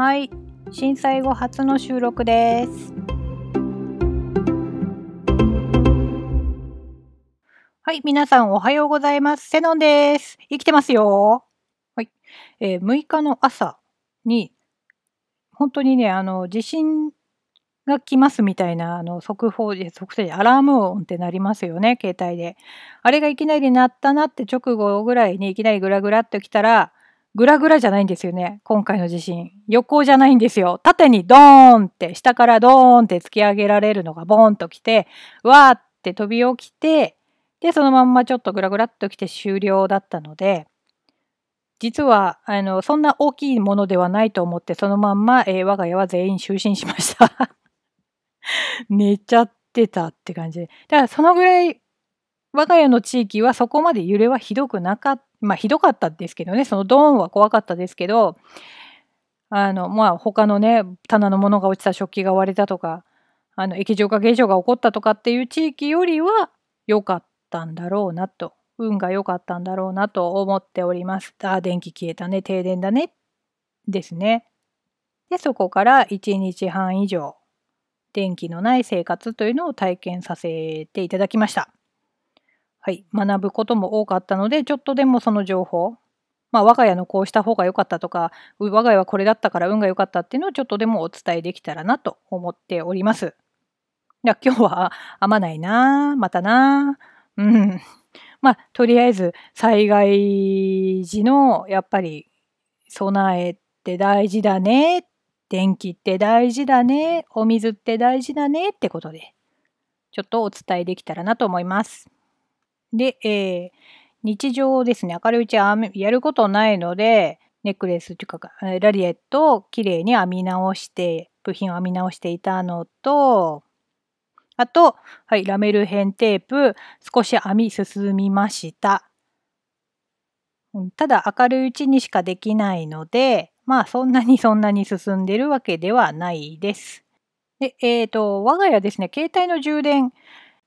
はい、震災後初の収録です。はい、皆さんおはようございます。セノンです。生きてますよ。はい、えー、6日の朝に本当にね、あの地震が来ますみたいなあの速報で速報でアラーム音ってなりますよね携帯であれがいきなり鳴ったなって直後ぐらいにいきなりグラグラっと来たらグラグラじゃないんですよね。今回の地震。横じゃないんですよ。縦にドーンって、下からドーンって突き上げられるのがボーンと来て、わーって飛び起きて、で、そのまんまちょっとグラグラっと来て終了だったので、実は、あの、そんな大きいものではないと思って、そのまんま、えー、我が家は全員就寝しました。寝ちゃってたって感じで。だからそのぐらい我が家の地域はそこまで揺れはひどくなかった、まあひどかったですけどね、そのドーンは怖かったですけど、あの、まあ他のね、棚のものが落ちた食器が割れたとか、あの液状化現象が起こったとかっていう地域よりは良かったんだろうなと、運が良かったんだろうなと思っております。あ、電気消えたね、停電だね、ですね。で、そこから1日半以上、電気のない生活というのを体験させていただきました。はい、学ぶことも多かったので、ちょっとでもその情報、まあ、我が家のこうした方が良かったとか、我が家はこれだったから運が良かったっていうのをちょっとでもお伝えできたらなと思っております。いや、今日は編まないなまたなうん。まあ、とりあえず災害時のやっぱり備えって大事だね。電気って大事だね。お水って大事だねってことで、ちょっとお伝えできたらなと思います。で、えー、日常ですね、明るいうちはやることないので、ネックレスというか、ラリエットをきれいに編み直して、部品を編み直していたのと、あと、はい、ラメル編テープ、少し編み進みました。ただ明るいうちにしかできないので、まあそんなにそんなに進んでるわけではないです。で、えっ、ー、と、我が家ですね、携帯の充電、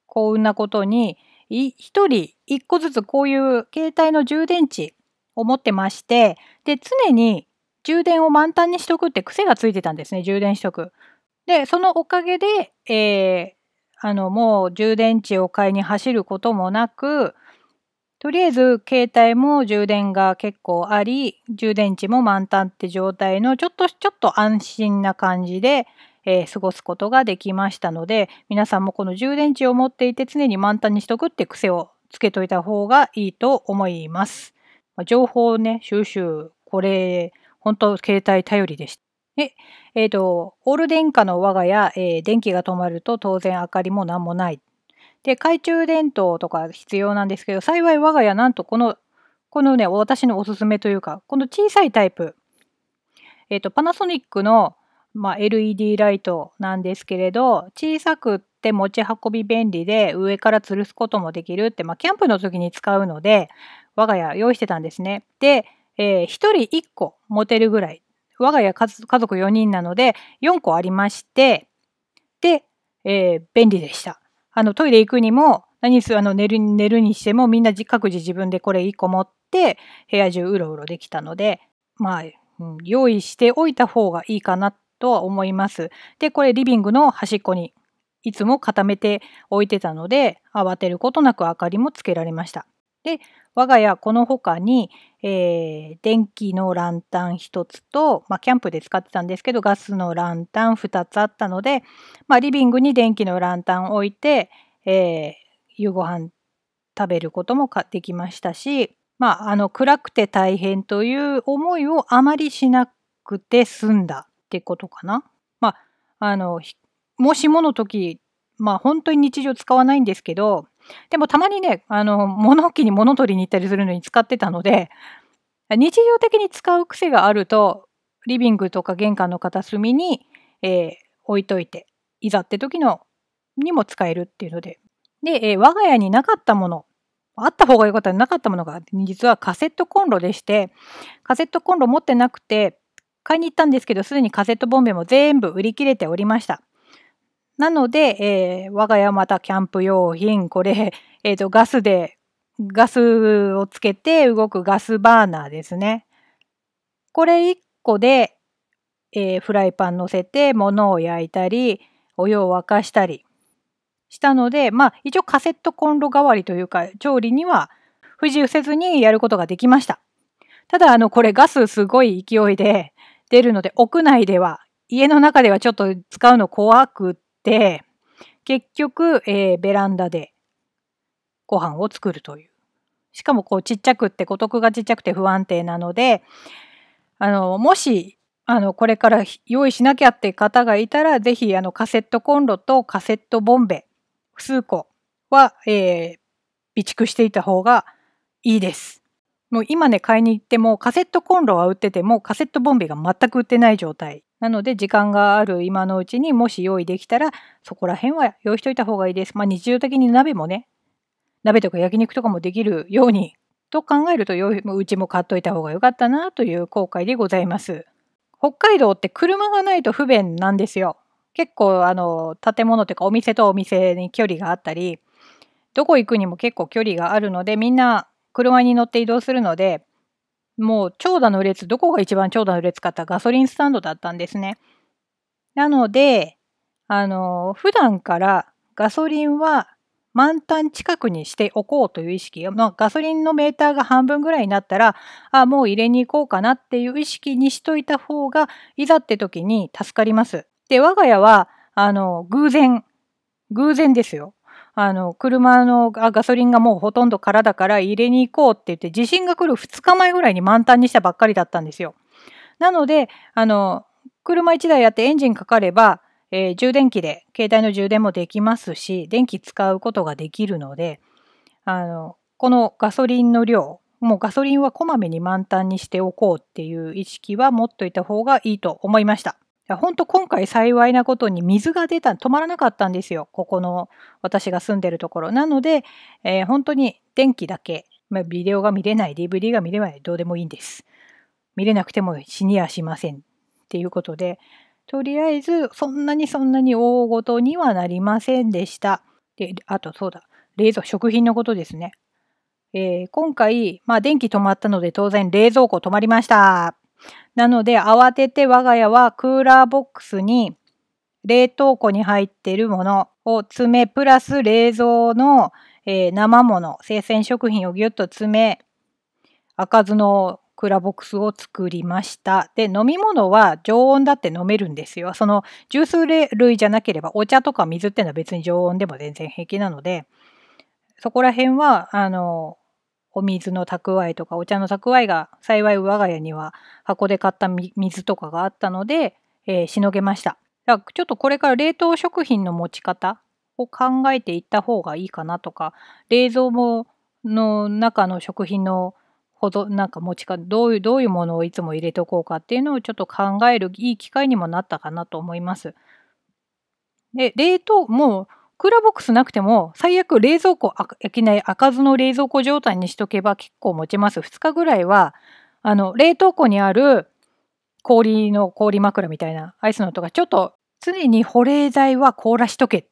幸運なことに、1人1個ずつこういう携帯の充電池を持ってまして、で、常に充電を満タンにしとくって癖がついてたんですね、充電しとく。で、そのおかげで、えー、あの、もう充電池を買いに走ることもなく、とりあえず携帯も充電が結構あり、充電池も満タンって状態のちょっとちょっと安心な感じで、え過ごすことができましたので、皆さんもこの充電池を持っていて常に満タンにしとくって癖をつけといた方がいいと思います。情報ね、収集、これ、本当携帯頼りでした。で、えっ、ー、と、オール電化の我が家、えー、電気が止まると当然明かりも何もない。で、懐中電灯とか必要なんですけど、幸い我が家なんとこの、このね、私のおすすめというか、この小さいタイプ、えっ、ー、と、パナソニックのまあ、LED ライトなんですけれど小さくって持ち運び便利で上から吊るすこともできるって、まあ、キャンプの時に使うので我が家用意してたんですね。で、えー、1人1個持てるぐらい我が家家族4人なので4個ありましてで、えー、便利でした。あのトイレ行くにも何すあの寝る寝るにしてもみんな各自自分でこれ1個持って部屋中うろうろできたのでまあ、うん、用意しておいた方がいいかなとは思います。で、これリビングの端っこにいつも固めて置いてたので、慌てることなく明かりもつけられました。で、我が家この他に、えー、電気のランタン1つと、まあ、キャンプで使ってたんですけど、ガスのランタン2つあったので、まあ、リビングに電気のランタン置いて、えー、夕ご飯食べることもできましたし、まあ、あの暗くて大変という思いをあまりしなくて済んだってことかな。まあ、あの、もしもの時、まあ本当に日常使わないんですけど、でもたまにね、あの、物置に物取りに行ったりするのに使ってたので、日常的に使う癖があると、リビングとか玄関の片隅に、えー、置いといて、いざって時のにも使えるっていうので。で、えー、我が家になかったもの、あった方が良かったなかったものが、実はカセットコンロでして、カセットコンロ持ってなくて、買いに行ったんですけど、すでにカセットボンベも全部売り切れておりました。なので、えー、我が家またキャンプ用品、これ、えっ、ー、と、ガスで、ガスをつけて動くガスバーナーですね。これ1個で、えー、フライパン乗せて物を焼いたり、お湯を沸かしたりしたので、まあ一応カセットコンロ代わりというか、調理には不自由せずにやることができました。ただ、あの、これガスすごい勢いで、出るので、屋内では、家の中ではちょっと使うの怖くって、結局、えー、ベランダでご飯を作るという。しかもこうちっちゃくって孤独がちっちゃくて不安定なので、あの、もし、あの、これから用意しなきゃって方がいたら、ぜひ、あの、カセットコンロとカセットボンベ、数個は、えー、備蓄していた方がいいです。もう今ね、買いに行っても、カセットコンロは売ってても、カセットボンベが全く売ってない状態。なので、時間がある今のうちにもし用意できたら、そこら辺は用意しといた方がいいです。まあ、日常的に鍋もね、鍋とか焼肉とかもできるように、と考えると、うちも買っといた方が良かったなという後悔でございます。北海道って車がないと不便なんですよ。結構、あの、建物というかお店とお店に距離があったり、どこ行くにも結構距離があるので、みんな車に乗って移動するので、もう長蛇の列、どこが一番長蛇の列かってガソリンスタンドだったんですね。なので、あの、普段からガソリンは満タン近くにしておこうという意識、まあ、ガソリンのメーターが半分ぐらいになったら、あもう入れに行こうかなっていう意識にしといた方が、いざって時に助かります。で、我が家は、あの、偶然、偶然ですよ。あの、車のガソリンがもうほとんど空だから入れに行こうって言って、地震が来る2日前ぐらいに満タンにしたばっかりだったんですよ。なので、あの、車1台やってエンジンかかれば、えー、充電器で、携帯の充電もできますし、電気使うことができるので、あの、このガソリンの量、もうガソリンはこまめに満タンにしておこうっていう意識は持っといた方がいいと思いました。ほんと今回幸いなことに水が出た、止まらなかったんですよ。ここの私が住んでるところ。なので、えー、本当に電気だけ、まあ、ビデオが見れない、DVD が見れない、どうでもいいんです。見れなくても死にやしません。っていうことで、とりあえずそんなにそんなに大ごとにはなりませんでした。で、あとそうだ、冷蔵、食品のことですね。えー、今回、まあ電気止まったので当然冷蔵庫止まりました。なので慌てて我が家はクーラーボックスに冷凍庫に入っているものを詰め、プラス冷蔵の、えー、生もの、生鮮食品をぎゅっと詰め、開かずのクーラーボックスを作りました。で、飲み物は常温だって飲めるんですよ。そのジュース類じゃなければお茶とか水っていうのは別に常温でも全然平気なので、そこら辺は、あの、お水の蓄えとかお茶の蓄えが幸い我が家には箱で買った水とかがあったので、えー、しのげました。だからちょっとこれから冷凍食品の持ち方を考えていった方がいいかなとか、冷蔵もの中の食品のほど、なんか持ち方どういう、どういうものをいつも入れておこうかっていうのをちょっと考えるいい機会にもなったかなと思います。で、冷凍、もうクーラーボックスなくても、最悪冷蔵庫開けない開かずの冷蔵庫状態にしとけば結構持ちます。2日ぐらいは、あの、冷凍庫にある氷の氷枕みたいなアイスのとか、ちょっと常に保冷剤は凍らしとけ。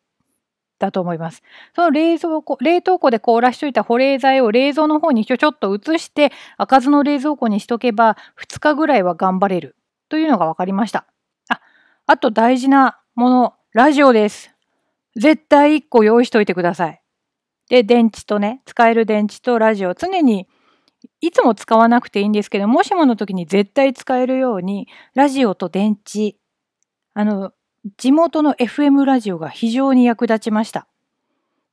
だと思います。その冷蔵庫、冷凍庫で凍らしといた保冷剤を冷蔵の方にちょちょっと移して、開かずの冷蔵庫にしとけば、2日ぐらいは頑張れる。というのが分かりました。あ、あと大事なもの、ラジオです。絶対1個用意しといてください。で、電池とね、使える電池とラジオ、常にいつも使わなくていいんですけど、もしもの時に絶対使えるように、ラジオと電池、あの、地元の FM ラジオが非常に役立ちました。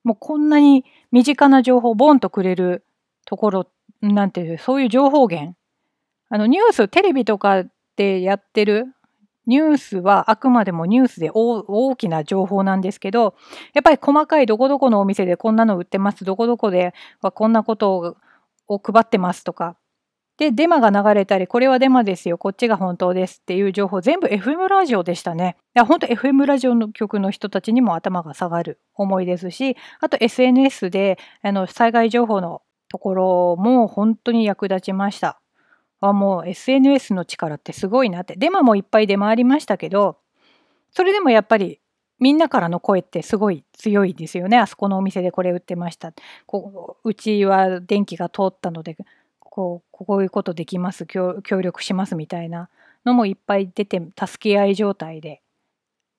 もうこんなに身近な情報をボンとくれるところなんていう、そういう情報源。あの、ニュース、テレビとかでやってるニュースはあくまでもニュースで大きな情報なんですけど、やっぱり細かいどこどこのお店でこんなの売ってます、どこどこではこんなことを配ってますとか、で、デマが流れたり、これはデマですよ、こっちが本当ですっていう情報、全部 FM ラジオでしたね。本当 FM ラジオの局の人たちにも頭が下がる思いですし、あと SNS であの災害情報のところも本当に役立ちました。あもう SNS の力ってすごいなってデマもいっぱい出回りましたけどそれでもやっぱりみんなからの声ってすごい強いですよねあそこのお店でこれ売ってましたこううちは電気が通ったのでこうこういうことできます協力しますみたいなのもいっぱい出て助け合い状態で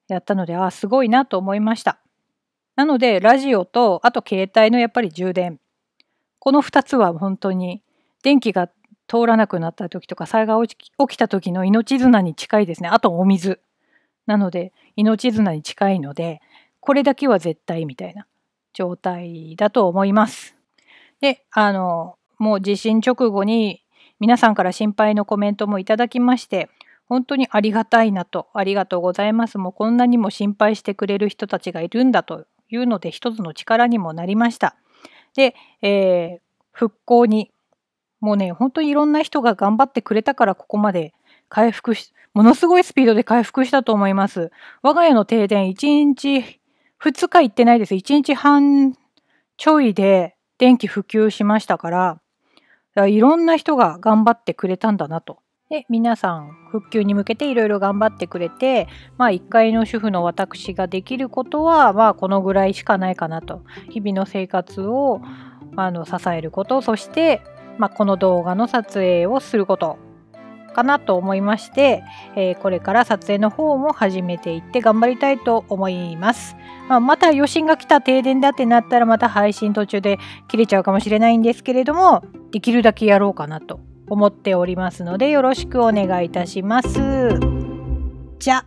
やったのでああすごいなと思いましたなのでラジオとあと携帯のやっぱり充電この2つは本当に電気が通らなくなった時とか災害起きた時の命綱に近いですねあとお水なので命綱に近いのでこれだけは絶対みたいな状態だと思います。であのもう地震直後に皆さんから心配のコメントもいただきまして本当にありがたいなとありがとうございますもうこんなにも心配してくれる人たちがいるんだというので一つの力にもなりました。で、えー、復興にもうね、本当にいろんな人が頑張ってくれたからここまで回復し、ものすごいスピードで回復したと思います。我が家の停電1日、2日行ってないです。1日半ちょいで電気普及しましたから、からいろんな人が頑張ってくれたんだなと。で、皆さん復旧に向けていろいろ頑張ってくれて、まあ1階の主婦の私ができることは、まあこのぐらいしかないかなと。日々の生活をあの支えること、そしてまあ、この動画の撮影をすることかなと思いまして、えー、これから撮影の方も始めていって頑張りたいと思います。まあ、また余震が来た停電だってなったらまた配信途中で切れちゃうかもしれないんですけれども、できるだけやろうかなと思っておりますのでよろしくお願いいたします。じゃ